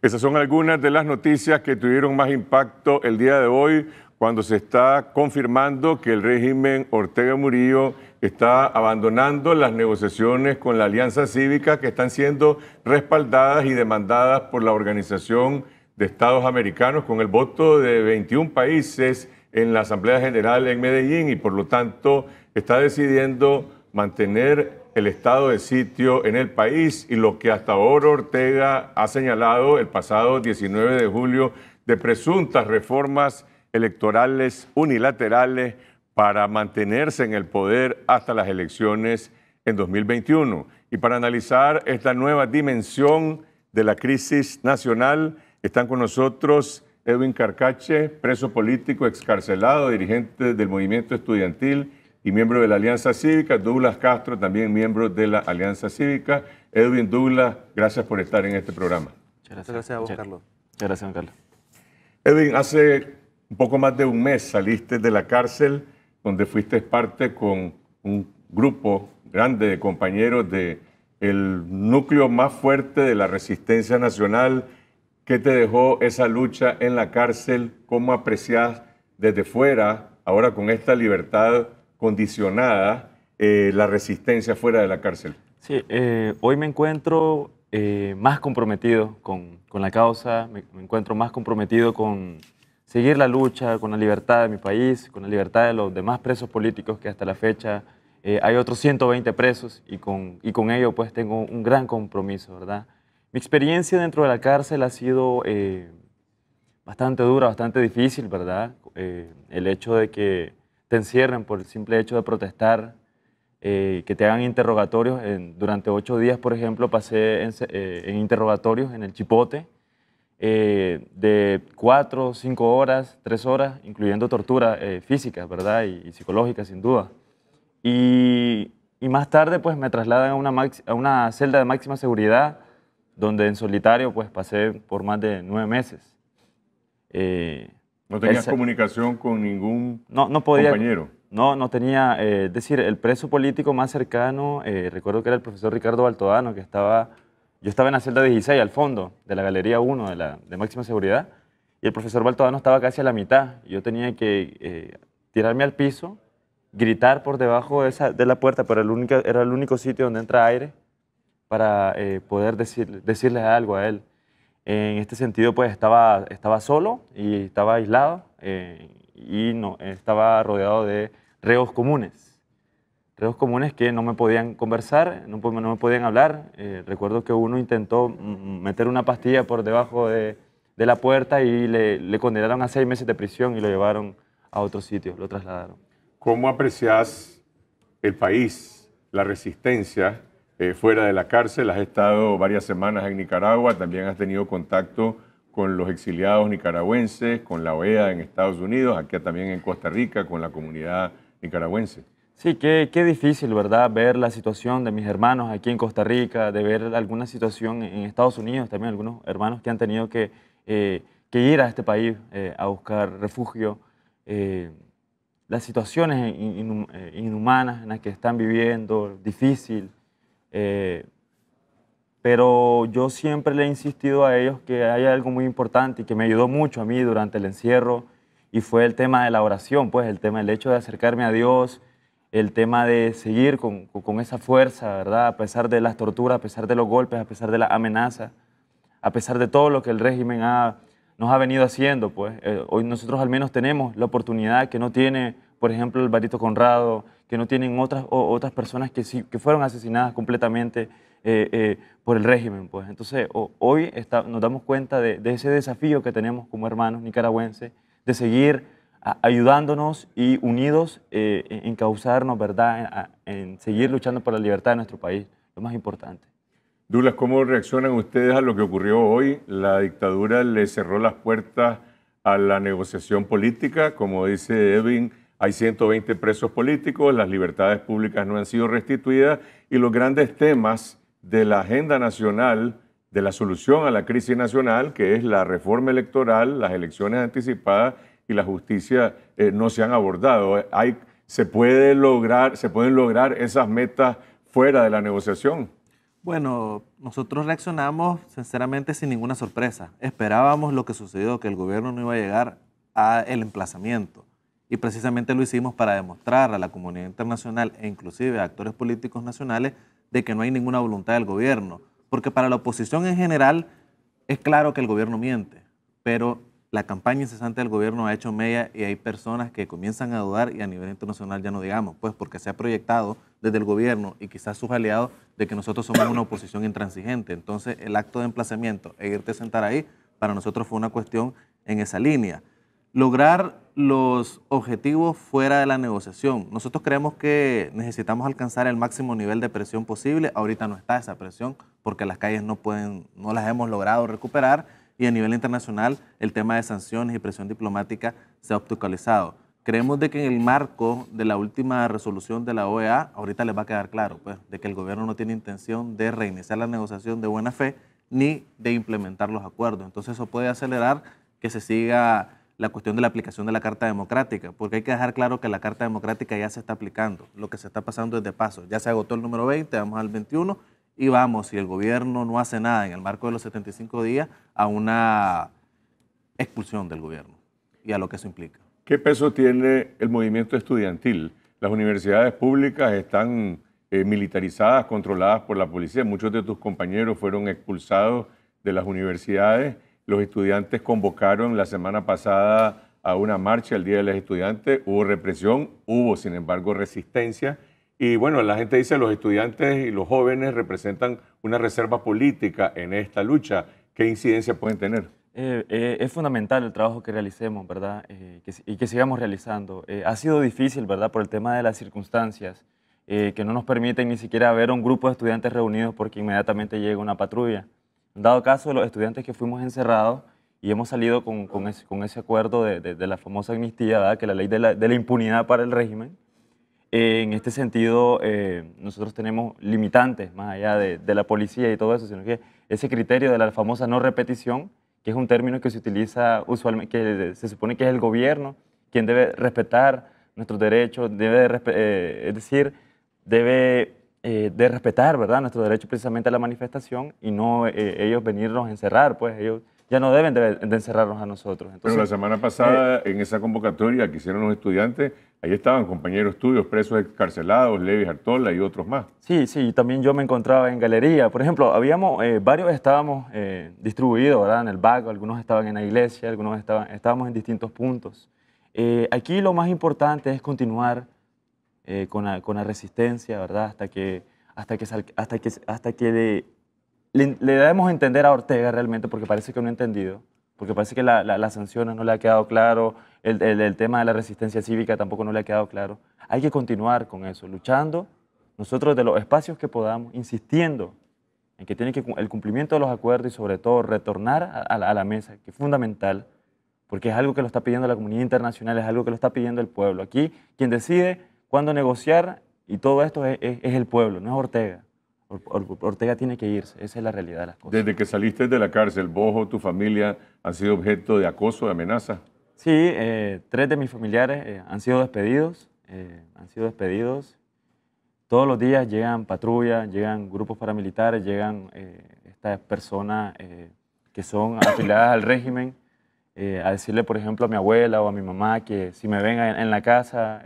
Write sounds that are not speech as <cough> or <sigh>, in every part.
Esas son algunas de las noticias que tuvieron más impacto el día de hoy cuando se está confirmando que el régimen Ortega Murillo está abandonando las negociaciones con la Alianza Cívica que están siendo respaldadas y demandadas por la Organización de Estados Americanos con el voto de 21 países en la Asamblea General en Medellín y por lo tanto está decidiendo mantener el estado de sitio en el país y lo que hasta ahora Ortega ha señalado el pasado 19 de julio de presuntas reformas electorales unilaterales para mantenerse en el poder hasta las elecciones en 2021. Y para analizar esta nueva dimensión de la crisis nacional, están con nosotros Edwin Carcache, preso político, excarcelado, dirigente del movimiento estudiantil y miembro de la Alianza Cívica, Douglas Castro, también miembro de la Alianza Cívica. Edwin Douglas, gracias por estar en este programa. Muchas gracias, a vos, Carlos. Muchas gracias, Carlos. Edwin, hace un poco más de un mes saliste de la cárcel, donde fuiste parte con un grupo grande de compañeros del el núcleo más fuerte de la resistencia nacional. ¿Qué te dejó esa lucha en la cárcel? ¿Cómo aprecias desde fuera, ahora con esta libertad, condicionada eh, la resistencia fuera de la cárcel? Sí, eh, hoy me encuentro eh, más comprometido con, la causa, me, encuentro más comprometido con seguir la lucha, con la libertad de mi país, con la libertad de los demás presos políticos que hasta la fecha hay otros 120 presos y con, y con ello pues tengo un gran compromiso, ¿verdad? Mi experiencia dentro de la cárcel ha sido bastante dura, bastante difícil, ¿verdad? el hecho de que te encierren por el simple hecho de protestar, eh, que te hagan interrogatorios. En, durante ocho días, por ejemplo, pasé en, eh, interrogatorios en el Chipote eh, de cuatro, cinco horas, tres horas, incluyendo tortura física, ¿verdad? Y, psicológica, sin duda. Y, más tarde, pues me trasladan a una, a una celda de máxima seguridad, donde en solitario, pues pasé por más de nueve meses. Eh, ¿No tenías comunicación con ningún compañero? No, no tenía. Eh, es decir, el preso político más cercano, eh, recuerdo que era el profesor Ricardo Baltodano, que estaba. Yo estaba en la celda 16, al fondo, de la galería 1, de, la, de máxima seguridad, y el profesor Baltodano estaba casi a la mitad. yo tenía que eh, tirarme al piso, gritar por debajo de, esa, de la puerta, pero el único, era el único sitio donde entra aire para poder decir, decirle algo a él. En este sentido, pues estaba, estaba solo y estaba aislado eh, y no, estaba rodeado de reos comunes. Reos comunes que no me podían conversar, no, me podían hablar. Eh, recuerdo que uno intentó mm, meter una pastilla por debajo de, la puerta y le, le, condenaron a seis meses de prisión y lo llevaron a otro sitio, lo trasladaron. ¿Cómo aprecias el país, la resistencia eh, fuera de la cárcel, has estado varias semanas en Nicaragua, también has tenido contacto con los exiliados nicaragüenses, con la OEA en Estados Unidos, aquí también en Costa Rica, con la comunidad nicaragüense. Sí, qué, qué, difícil, ¿verdad? Ver la situación de mis hermanos aquí en Costa Rica, de ver alguna situación en Estados Unidos, también algunos hermanos que han tenido que, eh, que ir a este país eh, a buscar refugio. las situaciones inhumanas en las que están viviendo, difícil, eh, pero yo siempre le he insistido a ellos que hay algo muy importante y que me ayudó mucho a mí durante el encierro y fue el tema de la oración, pues el tema del hecho de acercarme a Dios, el tema de seguir con, esa fuerza, ¿verdad? A pesar de las torturas, a pesar de los golpes, a pesar de las amenazas, a pesar de todo lo que el régimen nos ha venido haciendo, pues eh, hoy nosotros al menos tenemos la oportunidad que no tiene por ejemplo, el Barito Conrado, que no tienen otras, otras personas que, que fueron asesinadas completamente eh, eh, por el régimen. Pues. Entonces, hoy nos damos cuenta de, ese desafío que tenemos como hermanos nicaragüenses, de seguir ayudándonos y unidos eh, en, causarnos, ¿verdad? En, seguir luchando por la libertad de nuestro país, lo más importante. Dulas, ¿cómo reaccionan ustedes a lo que ocurrió hoy? La dictadura le cerró las puertas a la negociación política, como dice Evin. Hay 120 presos políticos, las libertades públicas no han sido restituidas y los grandes temas de la agenda nacional, de la solución a la crisis nacional, que es la reforma electoral, las elecciones anticipadas y la justicia, eh, no se han abordado. se, puede lograr, ¿Se pueden lograr esas metas fuera de la negociación? Bueno, nosotros reaccionamos sinceramente sin ninguna sorpresa. Esperábamos lo que sucedió, que el gobierno no iba a llegar al emplazamiento. Y precisamente lo hicimos para demostrar a la comunidad internacional e inclusive a actores políticos nacionales de que no hay ninguna voluntad del gobierno. Porque para la oposición en general es claro que el gobierno miente, pero la campaña incesante del gobierno ha hecho media y hay personas que comienzan a dudar y a nivel internacional ya no digamos, pues porque se ha proyectado desde el gobierno y quizás sus aliados de que nosotros somos una oposición intransigente. Entonces el acto de emplazamiento e irte a sentar ahí para nosotros fue una cuestión en esa línea. Lograr los objetivos fuera de la negociación. Nosotros creemos que necesitamos alcanzar el máximo nivel de presión posible. Ahorita no está esa presión porque las calles no pueden, no las hemos logrado recuperar y a nivel internacional el tema de sanciones y presión diplomática se ha obstaculizado. Creemos de que en el marco de la última resolución de la OEA, ahorita les va a quedar claro, pues, de que el gobierno no tiene intención de reiniciar la negociación de buena fe ni de implementar los acuerdos. Entonces eso puede acelerar que se siga la cuestión de la aplicación de la Carta Democrática, porque hay que dejar claro que la Carta Democrática ya se está aplicando, lo que se está pasando es de paso, ya se agotó el número 20, vamos al 21 y vamos, si el gobierno no hace nada en el marco de los 75 días, a una expulsión del gobierno y a lo que eso implica. ¿Qué peso tiene el movimiento estudiantil? Las universidades públicas están eh, militarizadas, controladas por la policía, muchos de tus compañeros fueron expulsados de las universidades los estudiantes convocaron la semana pasada a una marcha el Día de los Estudiantes. Hubo represión, hubo, sin embargo, resistencia. Y bueno, la gente dice los estudiantes y los jóvenes representan una reserva política en esta lucha. ¿Qué incidencia pueden tener? Eh, eh, es fundamental el trabajo que realicemos, ¿verdad? Eh, y que sigamos realizando. ha sido difícil, ¿verdad? Por el tema de las circunstancias, que no nos permiten ni siquiera ver un grupo de estudiantes reunidos porque inmediatamente llega una patrulla dado caso de los estudiantes que fuimos encerrados y hemos salido con, con, ese, acuerdo de, la famosa amnistía, que que la ley de la, impunidad para el régimen. Eh, en este sentido, eh, nosotros tenemos limitantes más allá de, la policía y todo eso, sino que ese criterio de la famosa no repetición, que es un término que se utiliza usualmente, que se supone que es el gobierno quien debe respetar nuestros derechos, debe, eh, es decir, debe eh, de respetar, ¿verdad? Nuestro derecho precisamente a la manifestación y no eh, ellos venirnos a encerrar, pues ellos ya no deben de, encerrarnos a nosotros. Pero la semana pasada, eh, en esa convocatoria que hicieron los estudiantes, ahí estaban compañeros tuyos, presos excarcelados, Levi Artola y otros más. Sí, sí, también yo me encontraba en galería. Por ejemplo, habíamos, varios estábamos distribuidos, ¿verdad? En el barco, algunos estaban en la iglesia, algunos estaban, estábamos en distintos puntos. aquí lo más importante es continuar eh, con, la, resistencia, ¿verdad? Hasta que, hasta que, hasta que, hasta que le, le, a entender a Ortega realmente, porque parece que no ha entendido, porque parece que las sanciones no le ha quedado claro, el, tema de la resistencia cívica tampoco no le ha quedado claro. Hay que continuar con eso, luchando nosotros de los espacios que podamos, insistiendo en que tiene que el cumplimiento de los acuerdos y sobre todo retornar a, a la mesa, que es fundamental, porque es algo que lo está pidiendo la comunidad internacional, es algo que lo está pidiendo el pueblo. Aquí quien decide cuando negociar y todo esto es, el pueblo, no es Ortega. Ortega tiene que irse, esa es la realidad de las cosas. Desde que saliste de la cárcel, Bojo, tu familia ha sido objeto de acoso, de amenaza. Sí, eh, tres de mis familiares eh, han sido despedidos, eh, han sido despedidos. Todos los días llegan patrullas, llegan grupos paramilitares, llegan estas personas que son <coughs> afiliadas al régimen a decirle, por ejemplo, a mi abuela o a mi mamá que si me ven en, en la casa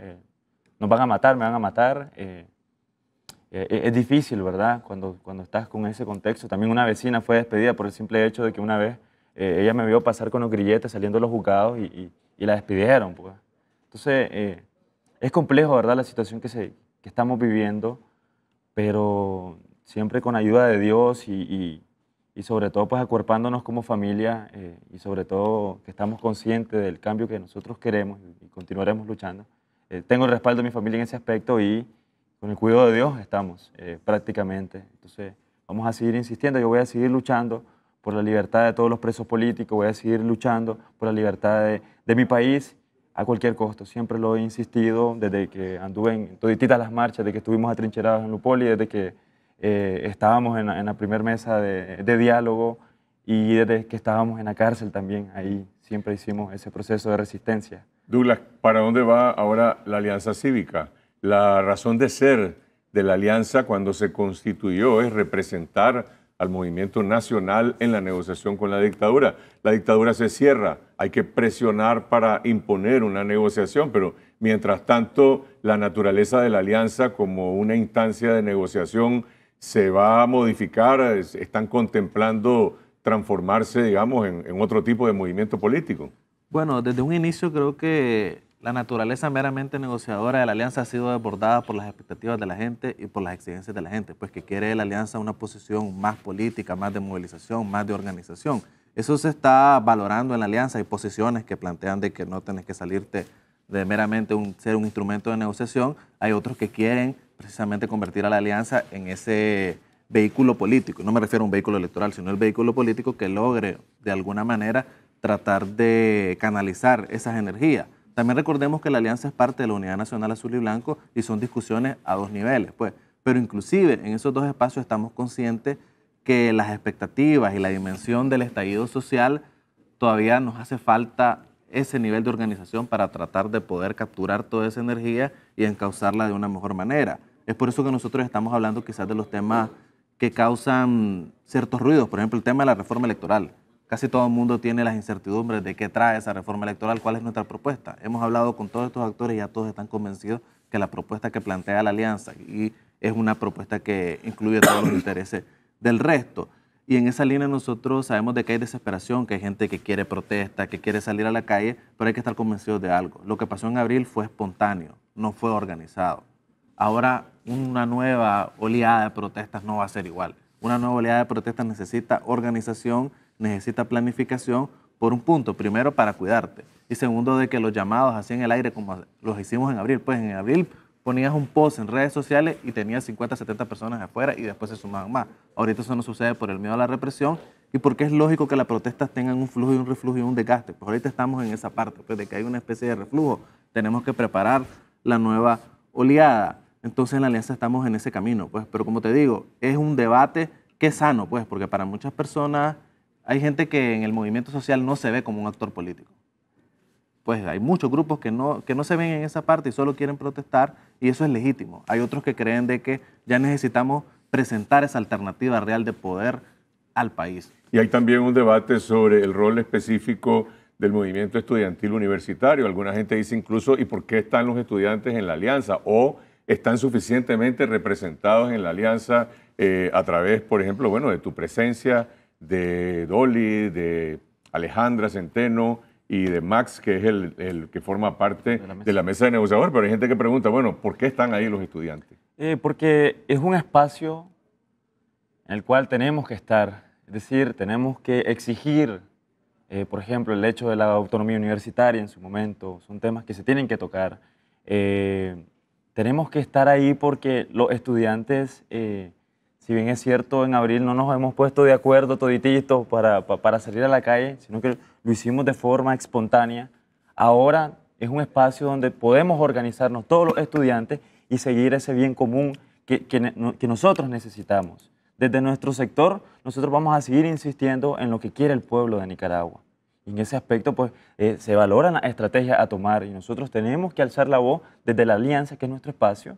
nos van a matar, me van a matar. Eh, eh, eh, es difícil, ¿verdad? Cuando, cuando estás con ese contexto. También una vecina fue despedida por el simple hecho de que una vez ella me vio pasar con los grilletes saliendo los juzgados y, y, la despidieron. Pues. Entonces, es complejo, ¿verdad? La situación que, se, que estamos viviendo, pero siempre con ayuda de Dios y, y, sobre todo pues acuerpándonos como familia y sobre todo que estamos conscientes del cambio que nosotros queremos y continuaremos luchando. Eh, tengo el respaldo de mi familia en ese aspecto y con el cuidado de Dios estamos eh, prácticamente. Entonces vamos a seguir insistiendo, yo voy a seguir luchando por la libertad de todos los presos políticos, voy a seguir luchando por la libertad de, mi país a cualquier costo. Siempre lo he insistido desde que anduve en todititas las marchas, desde que estuvimos atrincherados en Lupoli, desde que eh, estábamos en, la, primera mesa de, de, diálogo y desde que estábamos en la cárcel también. Ahí siempre hicimos ese proceso de resistencia. Douglas, ¿para dónde va ahora la Alianza Cívica? La razón de ser de la Alianza cuando se constituyó es representar al movimiento nacional en la negociación con la dictadura. La dictadura se cierra, hay que presionar para imponer una negociación, pero mientras tanto la naturaleza de la alianza como una instancia de negociación se va a modificar, están contemplando transformarse, digamos, en, en otro tipo de movimiento político. Bueno, desde un inicio creo que la naturaleza meramente negociadora de la alianza ha sido desbordada por las expectativas de la gente y por las exigencias de la gente, pues que quiere la alianza una posición más política, más de movilización, más de organización. Eso se está valorando en la alianza. Hay posiciones que plantean de que no tenés que salirte de meramente un, ser un instrumento de negociación. Hay otros que quieren precisamente convertir a la alianza en ese vehículo político. No me refiero a un vehículo electoral, sino el vehículo político que logre de alguna manera tratar de canalizar esas energías. También recordemos que la alianza es parte de la Unidad Nacional Azul y Blanco y son discusiones a dos niveles, pues. Pero inclusive en esos dos espacios estamos conscientes que las expectativas y la dimensión del estallido social todavía nos hace falta ese nivel de organización para tratar de poder capturar toda esa energía y encauzarla de una mejor manera. Es por eso que nosotros estamos hablando quizás de los temas que causan ciertos ruidos, por ejemplo el tema de la reforma electoral. Casi todo el mundo tiene las incertidumbres de qué trae esa reforma electoral, cuál es nuestra propuesta. Hemos hablado con todos estos actores y ya todos están convencidos que la propuesta que plantea la alianza y es una propuesta que incluye todos los intereses del resto. Y en esa línea nosotros sabemos de que hay desesperación, que hay gente que quiere protesta, que quiere salir a la calle, pero hay que estar convencidos de algo. Lo que pasó en abril fue espontáneo, no fue organizado. Ahora una nueva oleada de protestas no va a ser igual. Una nueva oleada de protestas necesita organización necesita planificación por un punto, primero para cuidarte y segundo de que los llamados así en el aire como los hicimos en abril, pues en abril ponías un post en redes sociales y tenías 50, 70 personas afuera y después se sumaban más. Ahorita eso no sucede por el miedo a la represión y porque es lógico que las protestas tengan un flujo y un reflujo y un desgaste. Pues ahorita estamos en esa parte, pues de que hay una especie de reflujo. Tenemos que preparar la nueva oleada. Entonces en la alianza estamos en ese camino, pues. Pero como te digo, es un debate que es sano, pues, porque para muchas personas hay gente que en el movimiento social no se ve como un actor político. Pues hay muchos grupos que no, que no se ven en esa parte y solo quieren protestar y eso es legítimo. Hay otros que creen de que ya necesitamos presentar esa alternativa real de poder al país. Y hay también un debate sobre el rol específico del movimiento estudiantil universitario. Alguna gente dice incluso, ¿y por qué están los estudiantes en la alianza? O están suficientemente representados en la alianza eh, a través, por ejemplo, bueno, de tu presencia de Dolly, de Alejandra Centeno y de Max, que es el, que forma parte de la, mesa de negociador. Pero hay gente que pregunta, bueno, ¿por qué están ahí los estudiantes? Eh, porque es un espacio en el cual tenemos que estar. Es decir, tenemos que exigir, eh, por ejemplo, el hecho de la autonomía universitaria en su momento. Son temas que se tienen que tocar. Eh, tenemos que estar ahí porque los estudiantes si bien es cierto, en abril no nos hemos puesto de acuerdo todititos para, para, salir a la calle, sino que lo hicimos de forma espontánea. Ahora es un espacio donde podemos organizarnos todos los estudiantes y seguir ese bien común que, que, nosotros necesitamos. Desde nuestro sector, nosotros vamos a seguir insistiendo en lo que quiere el pueblo de Nicaragua. Y en ese aspecto, pues, eh, se valora la estrategia a tomar y nosotros tenemos que alzar la voz desde la alianza, que es nuestro espacio,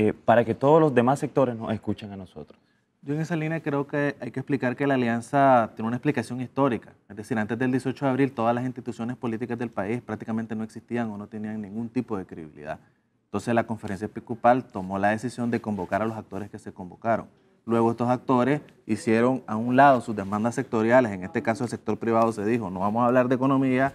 eh, para que todos los demás sectores nos escuchen a nosotros. Yo en esa línea creo que hay que explicar que la alianza tiene una explicación histórica. Es decir, antes del 18 de abril todas las instituciones políticas del país prácticamente no existían o no tenían ningún tipo de credibilidad. Entonces la conferencia episcopal tomó la decisión de convocar a los actores que se convocaron. Luego estos actores hicieron a un lado sus demandas sectoriales, en este caso el sector privado se dijo, no vamos a hablar de economía,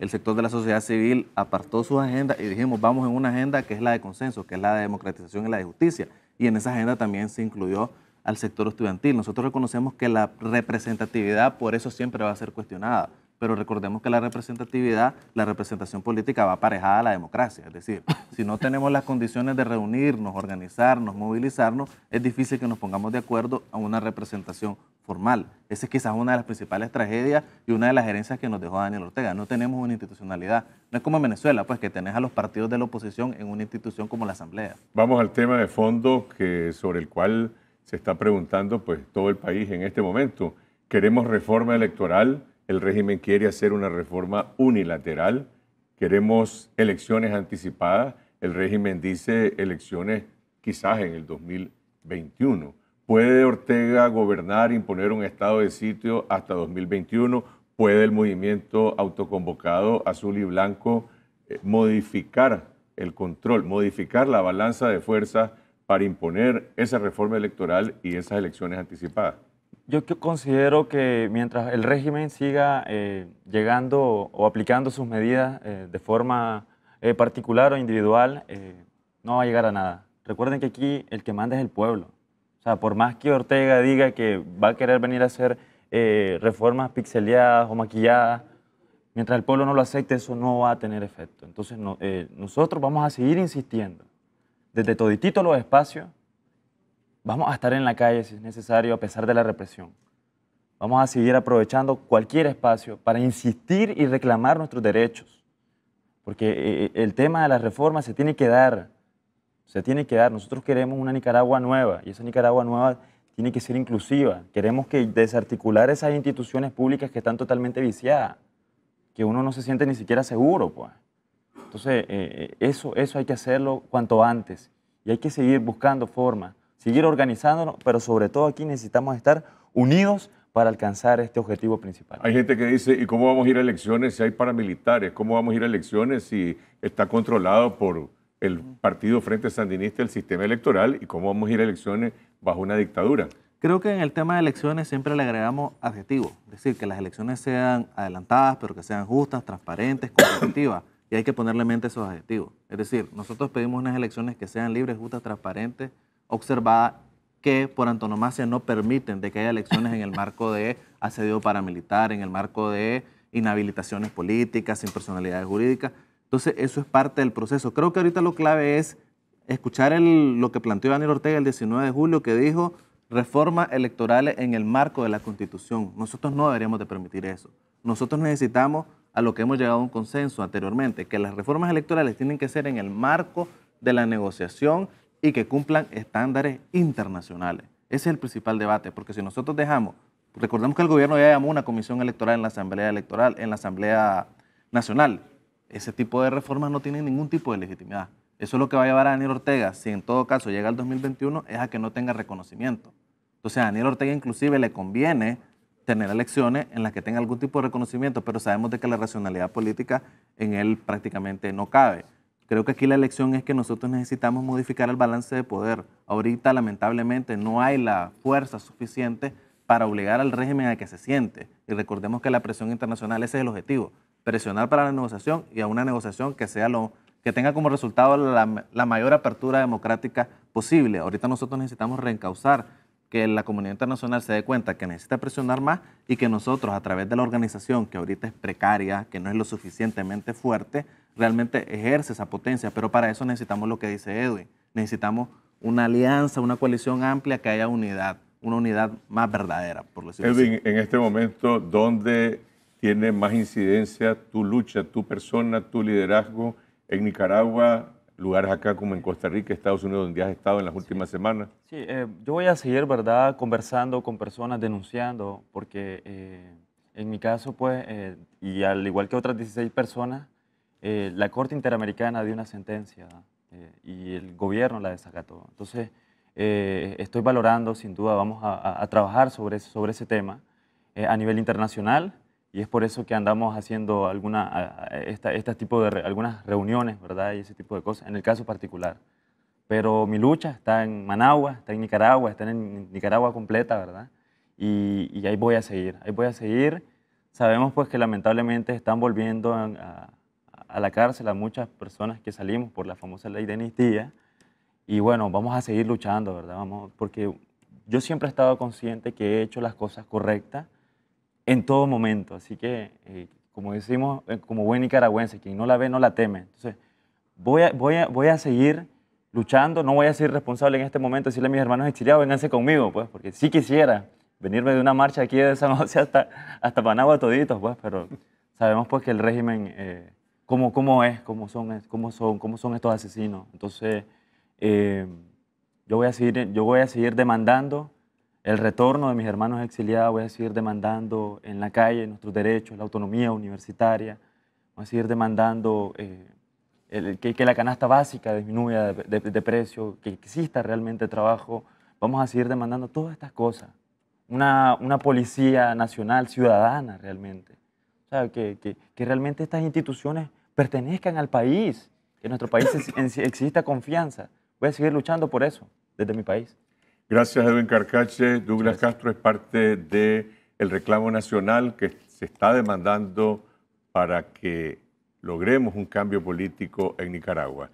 el sector de la sociedad civil apartó su agenda y dijimos, vamos en una agenda que es la de consenso, que es la de democratización y la de justicia. Y en esa agenda también se incluyó al sector estudiantil. Nosotros reconocemos que la representatividad por eso siempre va a ser cuestionada pero recordemos que la representatividad, la representación política va aparejada a la democracia. Es decir, <laughs> si no tenemos las condiciones de reunirnos, organizarnos, movilizarnos, es difícil que nos pongamos de acuerdo a una representación formal. Esa es quizás una de las principales tragedias y una de las herencias que nos dejó Daniel Ortega. No tenemos una institucionalidad. No es como en Venezuela, pues que tenés a los partidos de la oposición en una institución como la Asamblea. Vamos al tema de fondo que, sobre el cual se está preguntando pues, todo el país en este momento. Queremos reforma electoral, el régimen quiere hacer una reforma unilateral, queremos elecciones anticipadas, el régimen dice elecciones quizás en el 2021. ¿Puede Ortega gobernar, imponer un estado de sitio hasta 2021? ¿Puede el movimiento autoconvocado azul y blanco eh, modificar el control, modificar la balanza de fuerzas para imponer esa reforma electoral y esas elecciones anticipadas? Yo considero que mientras el régimen siga eh, llegando o aplicando sus medidas eh, de forma eh, particular o individual, no va a llegar a nada. Recuerden que aquí el que manda es el pueblo. O sea, por más que Ortega diga que va a querer venir a hacer reformas pixeleadas o maquilladas, mientras el pueblo no lo acepte, eso no va a tener efecto. Entonces nosotros vamos a seguir insistiendo desde toditito los espacios Vamos a estar en la calle si es necesario a pesar de la represión. Vamos a seguir aprovechando cualquier espacio para insistir y reclamar nuestros derechos. Porque eh, eh, el tema de las reforma se tiene que dar. Se tiene que dar. Nosotros queremos una Nicaragua nueva y esa Nicaragua nueva tiene que ser inclusiva. Queremos que desarticular esas instituciones públicas que están totalmente viciadas, que uno no se siente ni siquiera seguro. Pues. Entonces, eh, eso, eso hay que hacerlo cuanto antes. Y hay que seguir buscando formas seguir organizándonos, pero sobre todo aquí necesitamos estar unidos para alcanzar este objetivo principal. Hay gente que dice, ¿y cómo vamos a ir a elecciones si hay paramilitares? ¿Cómo vamos a ir a elecciones si está controlado por el Partido Frente Sandinista el sistema electoral? ¿Y cómo vamos a ir a elecciones bajo una dictadura? Creo que en el tema de elecciones siempre le agregamos adjetivos, es decir, que las elecciones sean adelantadas, pero que sean justas, transparentes, competitivas, y hay que ponerle mente esos adjetivos. Es decir, nosotros pedimos unas elecciones que sean libres, justas, transparentes, observada que por antonomasia no permiten de que haya elecciones en el marco de asedio paramilitar, en el marco de inhabilitaciones políticas, sin personalidades jurídicas. Entonces, eso es parte del proceso. Creo que ahorita lo clave es escuchar lo que planteó Daniel Ortega el 19 de julio, que dijo reformas electorales en el marco de la Constitución. Nosotros no deberíamos de permitir eso. Nosotros necesitamos a lo que hemos llegado a un consenso anteriormente, que las reformas electorales tienen que ser en el marco de la negociación y que cumplan estándares internacionales. Ese es el principal debate, porque si nosotros dejamos, recordemos que el gobierno ya llamó una comisión electoral en la Asamblea Electoral, en la Asamblea Nacional. Ese tipo de reformas no tienen ningún tipo de legitimidad. Eso es lo que va a llevar a Daniel Ortega, si en todo caso llega al 2021, es a que no tenga reconocimiento. Entonces a Daniel Ortega inclusive le conviene tener elecciones en las que tenga algún tipo de reconocimiento, pero sabemos de que la racionalidad política en él prácticamente no cabe. Creo que aquí la elección es que nosotros necesitamos modificar el balance de poder. Ahorita, lamentablemente, no hay la fuerza suficiente para obligar al régimen a que se siente. Y recordemos que la presión internacional, ese es el objetivo, presionar para la negociación y a una negociación que, sea lo, que tenga como resultado la, la mayor apertura democrática posible. Ahorita nosotros necesitamos reencauzar que la comunidad internacional se dé cuenta que necesita presionar más y que nosotros, a través de la organización, que ahorita es precaria, que no es lo suficientemente fuerte, realmente ejerce esa potencia, pero para eso necesitamos lo que dice Edwin, necesitamos una alianza, una coalición amplia que haya unidad, una unidad más verdadera, por decirlo Edwin, en este momento, ¿dónde tiene más incidencia tu lucha, tu persona, tu liderazgo en Nicaragua, lugares acá como en Costa Rica, Estados Unidos, donde has estado en las últimas semanas? Sí, eh, yo voy a seguir, ¿verdad?, conversando con personas, denunciando, porque eh, en mi caso, pues, eh, y al igual que otras 16 personas, eh, la Corte Interamericana dio una sentencia eh, y el gobierno la desacató. Entonces, eh, estoy valorando, sin duda, vamos a, trabajar sobre, sobre ese tema a nivel internacional y es por eso que andamos haciendo alguna, esta, este tipo de algunas reuniones, ¿verdad? Y ese tipo de cosas, en el caso particular. Pero mi lucha está en Managua, está en Nicaragua, está en Nicaragua completa, ¿verdad? Y, ahí voy a seguir, ahí voy a seguir. Sabemos pues que lamentablemente están volviendo a a la cárcel a muchas personas que salimos por la famosa ley de amnistía. Y bueno, vamos a seguir luchando, ¿verdad? Vamos, porque yo siempre he estado consciente que he hecho las cosas correctas en todo momento. Así que, eh, como decimos, eh, como buen nicaragüense, quien no la ve no la teme. Entonces, voy a, voy a, voy a seguir luchando, no voy a ser responsable en este momento, decirle a mis hermanos exiliados, vénganse conmigo, pues, porque sí quisiera venirme de una marcha aquí de San José hasta, hasta Panagua toditos, pues, pero sabemos pues que el régimen eh, cómo, cómo es, cómo son, cómo son, cómo son estos asesinos. Entonces, eh, yo, voy a seguir, yo voy a seguir demandando el retorno de mis hermanos exiliados, voy a seguir demandando en la calle nuestros derechos, la autonomía universitaria, voy a seguir demandando eh, el, que, que, la canasta básica disminuya de, precio, que exista realmente trabajo, vamos a seguir demandando todas estas cosas. Una, una, policía nacional, ciudadana realmente. sea, que, que, que, realmente estas instituciones pertenezcan al país, que en nuestro país exista confianza. Voy a seguir luchando por eso desde mi país. Gracias, Edwin Carcache. Douglas Castro es parte del el reclamo nacional que se está demandando para que logremos un cambio político en Nicaragua.